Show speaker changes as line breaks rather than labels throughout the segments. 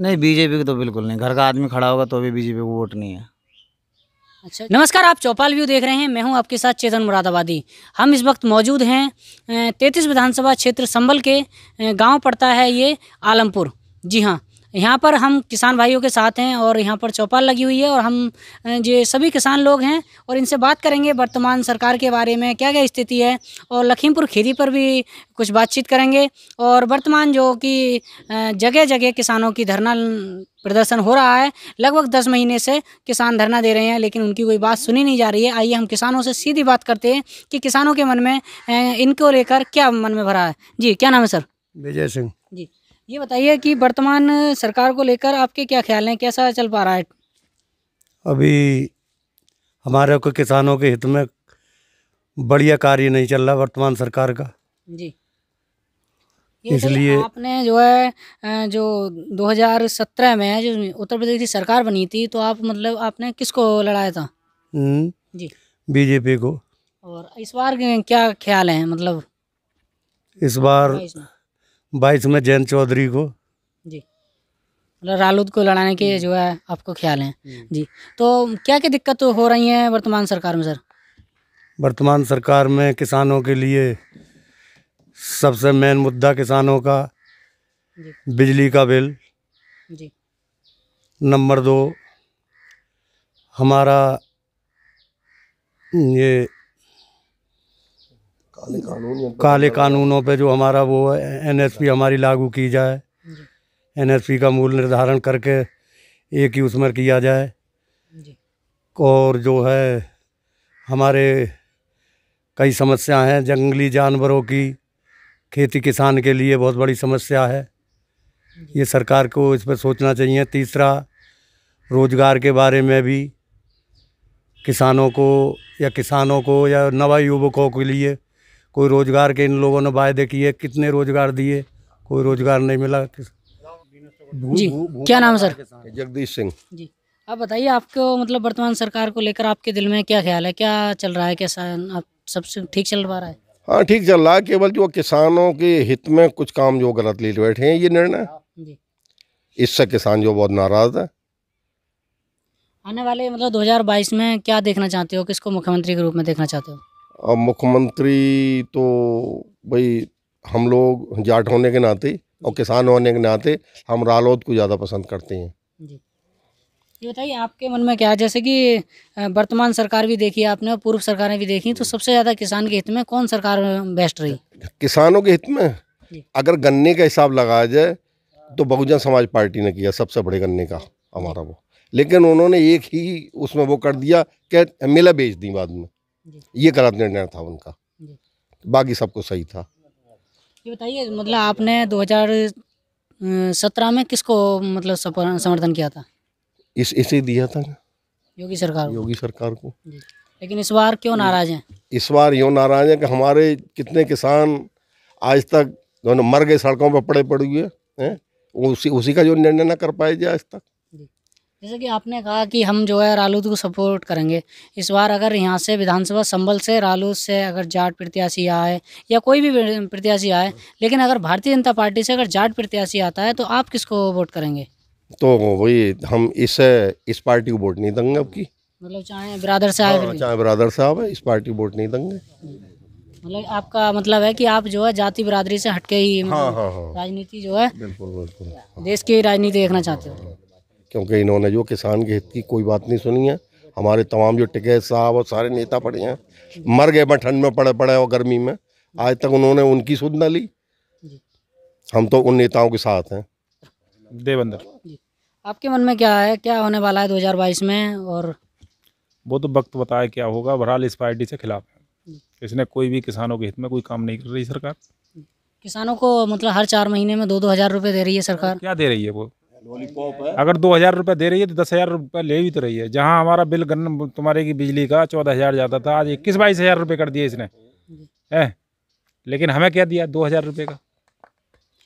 नहीं बीजेपी की तो बिल्कुल नहीं घर का आदमी खड़ा होगा तो भी बीजेपी को वोट नहीं है
अच्छा नमस्कार आप चौपाल व्यू देख रहे हैं मैं हूं आपके साथ चेतन मुरादाबादी हम इस वक्त मौजूद हैं तैतीस विधानसभा क्षेत्र संबल के गांव पड़ता है ये आलमपुर जी हाँ यहाँ पर हम किसान भाइयों के साथ हैं और यहाँ पर चौपाल लगी हुई है और हम ये सभी किसान लोग हैं और इनसे बात करेंगे वर्तमान सरकार के बारे में क्या क्या स्थिति है और लखीमपुर खीरी पर भी कुछ बातचीत करेंगे और वर्तमान जो कि जगह जगह किसानों की धरना प्रदर्शन हो रहा है लगभग दस महीने से किसान धरना दे रहे हैं लेकिन उनकी कोई बात सुनी नहीं जा रही है आइए हम किसानों से सीधी बात करते हैं कि किसानों के मन में इनको लेकर क्या मन में भरा है जी क्या नाम है सर
विजय सिंह जी
ये बताइए कि वर्तमान सरकार को लेकर आपके क्या ख्याल हैं कैसा चल पा रहा है
अभी हमारे को किसानों के हित में बढ़िया कार्य नहीं चल रहा वर्तमान सरकार का
जी इसलिए आपने जो है जो 2017 में जो उत्तर प्रदेश की सरकार बनी थी तो आप मतलब आपने किसको लड़ाया था
हम्म। जी बीजेपी को
और इस बार क्या ख्याल है मतलब
इस बार बाईस में जयंत चौधरी को जी
मतलब रालोद को लड़ाने के जो है आपको ख्याल है हम्म। जी तो क्या क्या दिक्कत हो रही है वर्तमान सरकार में सर
वर्तमान सरकार में किसानों के लिए सबसे मेन मुद्दा किसानों का बिजली का बिल जी नंबर दो हमारा ये काले कानूनों काले कानूनों पे जो हमारा वो एनएसपी हमारी लागू की जाए एनएसपी का मूल निर्धारण करके एक ही उसमें किया जाए और जो है हमारे कई समस्या हैं जंगली जानवरों की खेती किसान के लिए बहुत बड़ी समस्या है ये सरकार को इस पर सोचना चाहिए तीसरा रोज़गार के बारे में भी किसानों को या किसानों को या नवा युवकों के लिए कोई रोज़गार के इन लोगों ने वायदे किए कितने रोज़गार दिए कोई रोज़गार नहीं मिला किस
जी क्या नाम है सर जगदीश सिंह जी
आप बताइए आपको मतलब वर्तमान सरकार को लेकर आपके दिल में क्या ख्याल है क्या चल रहा है कैसा आप सबसे ठीक चल पा रहा है
हाँ ठीक चल रहा है केवल जो किसानों के हित में कुछ काम जो गलत ले बैठे हैं ये निर्णय इससे किसान जो बहुत नाराज है
आने वाले मतलब 2022 में क्या देखना चाहते हो किसको मुख्यमंत्री के रूप में देखना चाहते हो
मुख्यमंत्री तो भाई हम लोग जाट होने के नाते और किसान होने के नाते हम रालोद को ज़्यादा पसंद करते हैं जी
ये बताइए आपके मन में क्या है जैसे कि वर्तमान सरकार भी देखी आपने और पूर्व सरकारें भी देखी तो सबसे ज़्यादा किसान के हित में कौन सरकार बेस्ट रही
किसानों के हित में अगर गन्ने का हिसाब लगाया जाए हाँ। तो बहुजन समाज पार्टी ने किया सबसे बड़े गन्ने का हमारा वो लेकिन उन्होंने एक ही उसमें वो कर दिया कि मेला बेच दी बाद में ये गलत निर्णय था उनका बाकी सब कुछ सही था
ये बताइए मतलब आपने 2017 में किसको मतलब समर्थन किया था
इस इसे दिया था योगी सरकार योगी सरकार को
लेकिन इस बार क्यों नाराज हैं
इस बार यूँ नाराज हैं कि हमारे कितने किसान आज तक दोनों मर गए सड़कों पर पड़े पड़े हुए हैं उसी उसी का जो निर्णय ना कर पाए जाए आज तक
जैसे कि आपने कहा कि हम जो है रालोद को सपोर्ट करेंगे इस बार अगर यहाँ से विधानसभा संबल से रालोद से अगर जाट प्रत्याशी आए या कोई भी प्रत्याशी आए लेकिन अगर भारतीय जनता पार्टी से अगर जाट प्रत्याशी आता है तो आप किसको वोट करेंगे
तो वही हम इस इस पार्टी को वोट नहीं देंगे अब की
मतलब चाहे ब्रादर से आए हाँ, चाहे
ब्रादर से है इस पार्टी को वोट नहीं देंगे
मतलब आपका मतलब है कि आप जो है जाति बरादरी से हटके ही मतलब हाँ, हाँ, राजनीति जो है
बिल्कुल बिल्कुल
देश की राजनीति देखना चाहते हो
क्योंकि इन्होंने जो किसान के हित की कोई बात नहीं सुनी है हमारे तमाम जो टिके साहब और सारे नेता पड़े हैं मर गए मैं ठंड में पड़े पड़े और गर्मी में आज तक उन्होंने उनकी सुध ना ली हम तो उन नेताओं के साथ हैं
देवेंद्र
आपके मन में क्या है क्या होने वाला है 2022 में और
वो तो
वक्त बताया क्या होगा बहरहाल इस पार्टी से खिलाफ है इसने कोई भी किसानों के हित में कोई काम नहीं कर रही सरकार
किसानों को मतलब हर चार महीने में दो दो हज़ार रुपये दे रही है सरकार
क्या दे रही है वो
लॉलीपॉप है अगर
दो हज़ार रुपये दे रही है तो दस हज़ार रुपये ले भी तो रही है जहाँ हमारा बिल गन्न तुम्हारे की बिजली का चौदह हज़ार ज्यादा था आज इक्कीस बाईस हज़ार रुपये कर दिए इसने है लेकिन हमें क्या दिया दो हज़ार रुपये का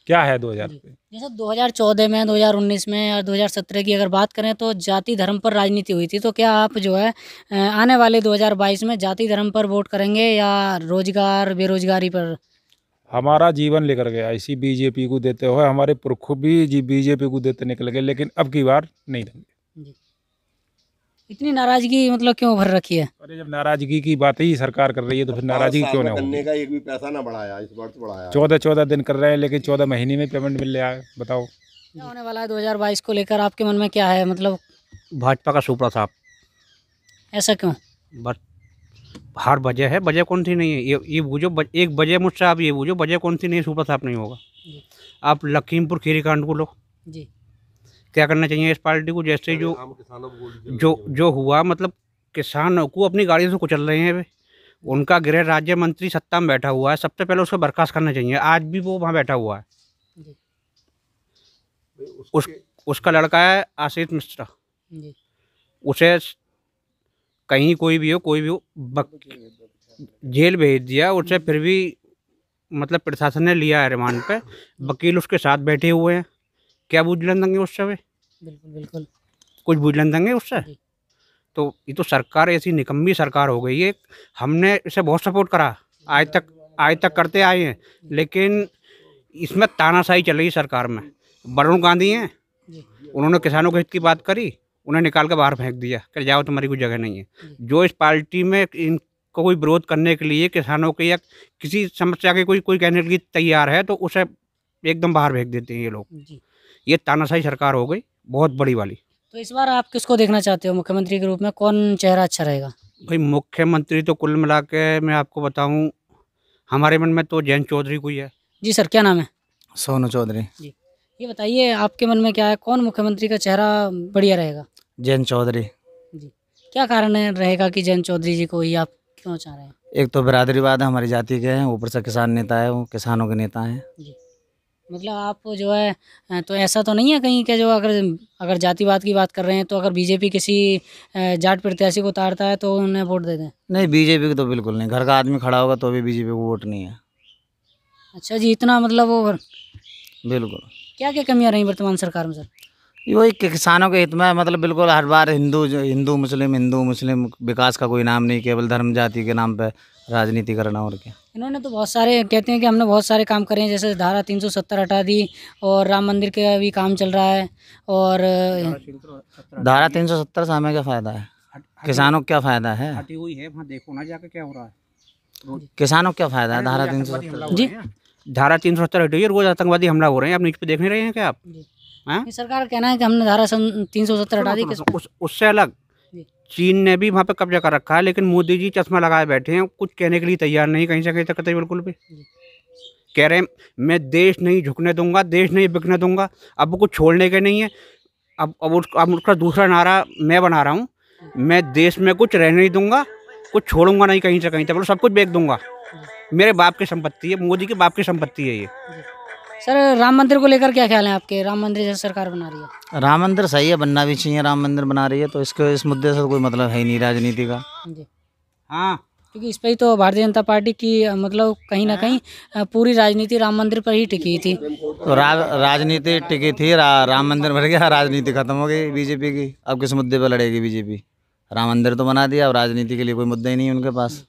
क्या है दो हज़ार रुपये
जैसे दो हज़ार चौदह में दो हज़ार उन्नीस में और दो हज़ार सत्रह की अगर बात करें तो जाति धर्म पर राजनीति हुई थी तो क्या आप जो है आने वाले दो हज़ार बाईस में जाति धर्म पर वोट करेंगे या रोजगार बेरोजगारी पर
हमारा जीवन लेकर गया इसी बीजेपी को देते हुए हमारे पुरख भी जी बीजेपी को देते निकल गए लेकिन अब की बार नहीं देंगे
इतनी नाराजगी मतलब क्यों भर रखी है अरे
जब नाराजगी की बात ही सरकार कर रही है तो फिर नाराजगी क्यों ना गन्ने
का एक भी पैसा ना बढ़ाया इस वर्ष तो बढ़ाया चौदह
चौदह दिन कर रहे हैं लेकिन चौदह महीने में पेमेंट मिल रहा है बताओ
क्या होने वाला है
2022 को लेकर आपके मन में क्या है मतलब
भाजपा का सुपड़ा साहब ऐसा क्यों बट हर वजह है वजह कौन सी नहीं है ये ये बूझो एक वजह मुझसे आप ये बूझो वजह कौन सी नहीं सुपर साफ नहीं होगा आप लखीमपुर कांड को लो जी क्या करना चाहिए इस पार्टी को जैसे जो जो जो हुआ मतलब किसानों को अपनी गाड़ियों से कुचल रहे हैं वे उनका गृह राज्य मंत्री सत्ता में बैठा हुआ है सबसे पहले उसको बर्खास्त करना चाहिए आज भी वो वहाँ बैठा हुआ है उस उसका लड़का है आशीष मिश्रा उसे कहीं कोई भी हो कोई भी हो जेल भेज दिया उसे फिर भी मतलब प्रशासन ने लिया है रिमांड पे हम्म। वकील उसके साथ बैठे हुए हैं क्या बुझलन देंगे उससे वे
बिल्कुल बिल्कुल
कुछ बुझलन देंगे उससे तो ये तो सरकार ऐसी निकम्मी सरकार हो गई है हमने इसे बहुत सपोर्ट करा आज तक आज तक करते आए हैं लेकिन इसमें तानाशाही चल रही सरकार में वरुण गांधी हैं उन्होंने किसानों के हित की बात करी उन्हें निकाल के बाहर फेंक दिया कि जाओ तुम्हारी कोई जगह नहीं है जो इस पार्टी में इन कोई विरोध करने के लिए किसानों के या किसी समस्या के कोई कोई कहने के लिए तैयार है तो उसे एकदम बाहर फेंक देते हैं ये लोग ये तानाशाही सरकार हो गई बहुत बड़ी वाली
तो इस बार आप किसको देखना चाहते हो मुख्यमंत्री के रूप में कौन चेहरा अच्छा रहेगा
भाई मुख्यमंत्री तो कुल मिला के मैं आपको बताऊँ हमारे मन में तो जयंत चौधरी को ही है जी सर क्या नाम है
सोनू चौधरी जी
ये बताइए आपके मन में क्या है कौन मुख्यमंत्री का चेहरा बढ़िया रहेगा जैन चौधरी जी क्या कारण रहेगा कि जैन चौधरी जी को ही आप क्यों चाह रहे हैं
एक तो बरादरीवाद हमारी जाति के हैं ऊपर से किसान नेता है वो किसानों के नेता हैं जी
मतलब आप जो है तो ऐसा तो नहीं है कहीं के जो अगर अगर जातिवाद की बात कर रहे हैं तो अगर बीजेपी किसी जाट प्रत्याशी को उतारता है तो उन्हें वोट दे दें
नहीं बीजेपी को तो बिल्कुल नहीं घर का आदमी खड़ा होगा तो भी बीजेपी को वोट नहीं है
अच्छा जी इतना मतलब वो
बिल्कुल
क्या क्या कमियाँ रही वर्तमान सरकार में सर
वही किसानों के हित में मतलब बिल्कुल हर बार हिंदू हिंदू मुस्लिम हिंदू मुस्लिम विकास का कोई नाम नहीं केवल धर्म जाति के नाम पर राजनीति करना और क्या
इन्होंने तो बहुत सारे कहते हैं कि हमने बहुत सारे काम करे हैं जैसे धारा 370 हटा दी और राम मंदिर का भी काम चल रहा है और
धारा 370
से हमें क्या फ़ायदा है किसानों क्या फ़ायदा है
हटी है देखो ना क्या हो रहा है किसानों क्या फ़ायदा है धारा तीन जी धारा तीन सौ सत्तर हटी है रोज आतंकवादी हमला हो रहे हैं आप नीचे पे देख नहीं रहे हैं क्या आप हाँ?
ये सरकार कहना है कि हमने धारा तीन सौ सत्तर हटा दी
उससे अलग चीन ने भी वहाँ पे कब्जा कर रखा है लेकिन मोदी जी चश्मा लगाए बैठे हैं कुछ कहने के लिए तैयार नहीं कहीं से कहीं तक कतई बिल्कुल भी कह रहे हैं मैं देश नहीं झुकने दूंगा देश नहीं बिकने दूंगा अब कुछ छोड़ने के नहीं है अब अब उसका अब उसका दूसरा नारा मैं बना रहा हूँ मैं देश में कुछ रहने नहीं दूंगा कुछ छोड़ूंगा नहीं कहीं से कहीं तक मतलब सब कुछ बेच दूंगा मेरे बाप की संपत्ति है मोदी के बाप की संपत्ति है ये
सर राम मंदिर को लेकर क्या ख्याल है आपके राम मंदिर जैसे सरकार बना रही
है राम मंदिर सही है बनना भी चाहिए राम मंदिर बना रही है तो इसके इस मुद्दे से तो कोई मतलब है ही नहीं राजनीति का
जी हाँ क्योंकि इस पर ही तो भारतीय जनता पार्टी की मतलब कहीं ना कहीं पूरी राजनीति राम मंदिर पर ही टिकी थी
तो रा, राजनीति टिकी थी रा, राम मंदिर भर गया राजनीति खत्म हो गई बीजेपी की अब किस मुद्दे पर लड़ेगी बीजेपी राम मंदिर तो बना दिया अब राजनीति के लिए कोई मुद्दा ही नहीं उनके पास